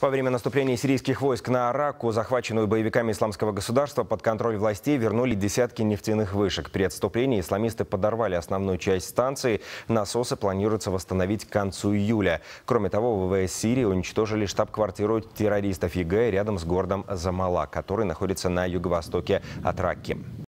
Во время наступления сирийских войск на Араку, захваченную боевиками исламского государства, под контроль властей вернули десятки нефтяных вышек. При отступлении исламисты подорвали основную часть станции. Насосы планируется восстановить к концу июля. Кроме того, ВВС Сирии уничтожили штаб-квартиру террористов ЕГЭ рядом с городом Замала, который находится на юго-востоке от Ракки.